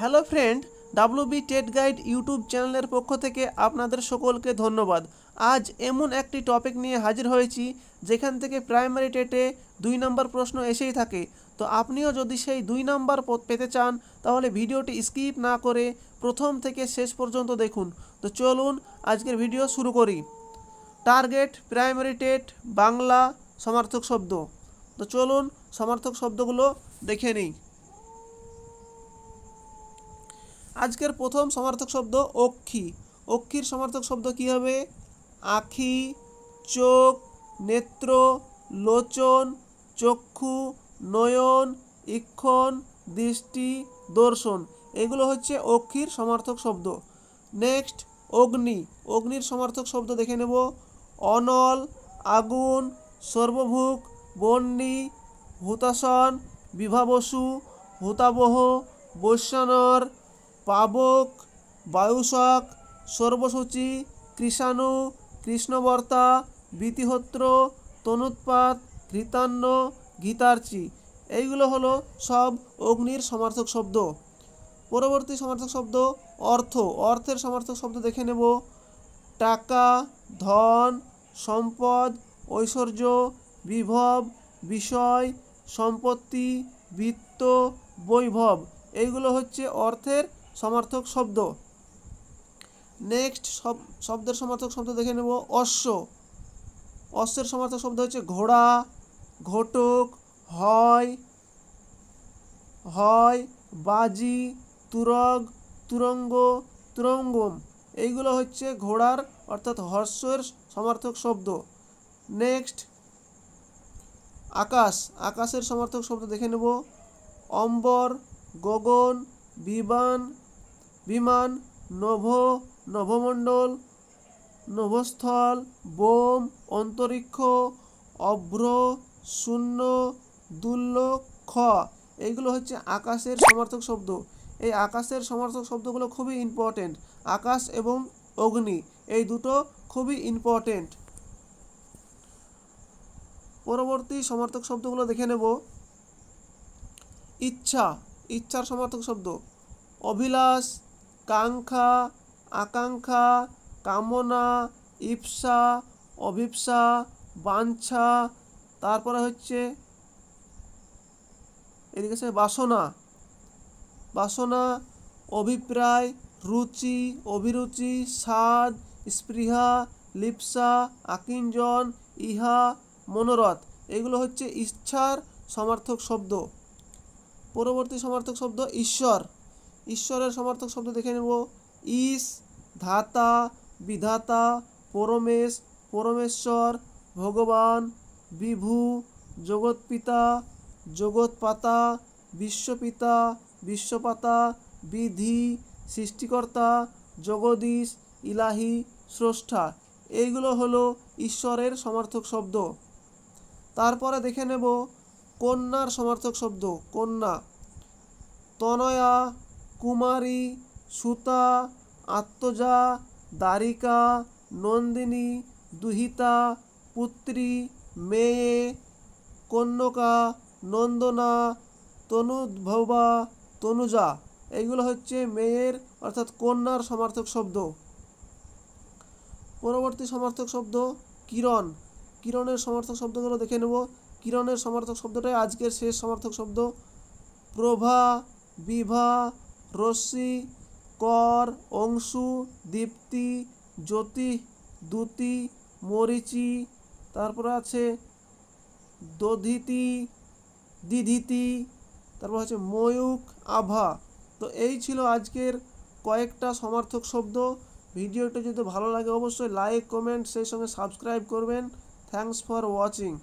hello friend WB TET guide YouTube চ্যানেলের পক্ষ থেকে আপনাদের সকলকে ধন্যবাদ আজ এমন একটি টপিক নিয়ে হাজির হয়েছি যেখান থেকে প্রাইমারি টেটে দুই নম্বর প্রশ্ন এসেই থাকে তো আপনিও যদি সেই দুই নম্বর পেতে চান তাহলে ভিডিওটি স্কিপ না করে প্রথম থেকে শেষ পর্যন্ত দেখুন তো চলুন আজকের ভিডিও শুরু করি টার্গেট প্রাইমারি টেট বাংলা সমার্থক শব্দ তো চলুন সমার্থক শব্দগুলো দেখে নিই আজকের প্রথম সমার্থক শব্দ অক্ষি অক্ষির সমার্থক শব্দ কি হবে আখি চোখ নেত্র লোচন চক্ষু নয়ন ইক্ষণ দৃষ্টি দর্শন এগুলো হচ্ছে অক্ষির সমার্থক শব্দ নেক্সট অগ্নি অগ্নির সমার্থক শব্দ দেখে নেব অনল আগুন সর্বভূক বন্নি হুতাসন বিভাবসু হুতাবহ বৈশ্যানর পাবক বায়ুশাক সর্বসূচি কৃষাণু কৃষ্ণবর্তা বিতিহত্র তনুৎপাত ঘৃতান্ন গীতার্চি এইগুলো হলো সব অগ্নির সমার্থক শব্দ পরবর্তী সমার্থক শব্দ অর্থ অর্থের সমার্থক শব্দ দেখে নেব টাকা ধন সম্পদ ঐশ্বর্য বিভব বিষয় সম্পত্তি বৃত্ত বৈভব এইগুলো হচ্ছে অর্থের সমার্থক শব্দ নেক্সট শব্দ শব্দের সমার্থক শব্দ দেখে নেব অশ্ব অশ্বের সমার্থক শব্দ হচ্ছে ঘোড়া ঘটক হয় হয় বাজি তুরগ তুরঙ্গतुरंगম এইগুলো হচ্ছে ঘোড়ার অর্থাৎ হর্স এর সমার্থক শব্দ নেক্সট আকাশ আকাশের সমার্থক শব্দ দেখে নেব অंबर গগন বিবান বিমান নভ নভমণ্ডল নভস্থল বোম অন্তরিক্ষ অভ্র শূন্য দুর্লক্ষ খ এইগুলো হচ্ছে আকাশের সমার্থক শব্দ এই আকাশের সমার্থক শব্দগুলো খুবই ইম্পর্টেন্ট আকাশ এবং অগ্নি এই দুটো খুবই ইম্পর্টেন্ট পরবর্তী সমার্থক শব্দগুলো দেখে নেব ইচ্ছা ইচ্ছার সমার্থক শব্দ অভিলাষ কাঙ্ক্ষা আকাঙ্ক্ষা কামনা ইপসা অভিপসা বাঞ্ছা তারপরে হচ্ছে এদিকে সে বাসনা বাসনা অভিপ্রায় রুচি অভিরুচি স্বাদ স্পৃহা লিপসা আকিঞ্জন ইহা মনোরথ এগুলো হচ্ছে ইচ্ছার সমার্থক শব্দ পরবর্তী সমার্থক শব্দ ঈশ্বর ঈশ্বরের সমর্থক শব্দ দেখে নেব ইস ধাতা বিধাতা পরমেশ পরমেশ্বর ভগবান বিভু জগৎপিতা জগৎপাতা বিশ্বপিতা বিশ্বপাতা বিধি সৃষ্টিকর্তা জগদীশ ইলাহি স্রষ্টা এইগুলো হলো ঈশ্বরের সমর্থক শব্দ তারপরে দেখে নেব কন্যার সমর্থক শব্দ কন্যা তনয়া কুমারী সুতা আত্মজা দ্বারিকা নন্দিনী দুহিতা পুত্রী মেয়ে কন্যকা নন্দনা তনুভবা তনুজা এইগুলো হচ্ছে মেয়ের অর্থাৎ কন্যার সমার্থক শব্দ পরবর্তী সমার্থক শব্দ কিরণ কিরণের সমার্থক শব্দগুলো দেখে নেব কিরণের সমার্থক শব্দটাই আজকের শেষ সমার্থক শব্দ প্রভা বিভা রশ্মি কর অংশু দীপ্তি জ্যোতি দ্যুতি মরিচি তারপর আছে দধিতি দিধিতি তারপর আছে ময়ূক আভা তো এই ছিল আজকের কয়েকটা সমার্থক শব্দ ভিডিওটা যদি ভালো লাগে অবশ্যই লাইক কমেন্ট সেই সঙ্গে সাবস্ক্রাইব করবেন থ্যাংকস ফর ওয়াচিং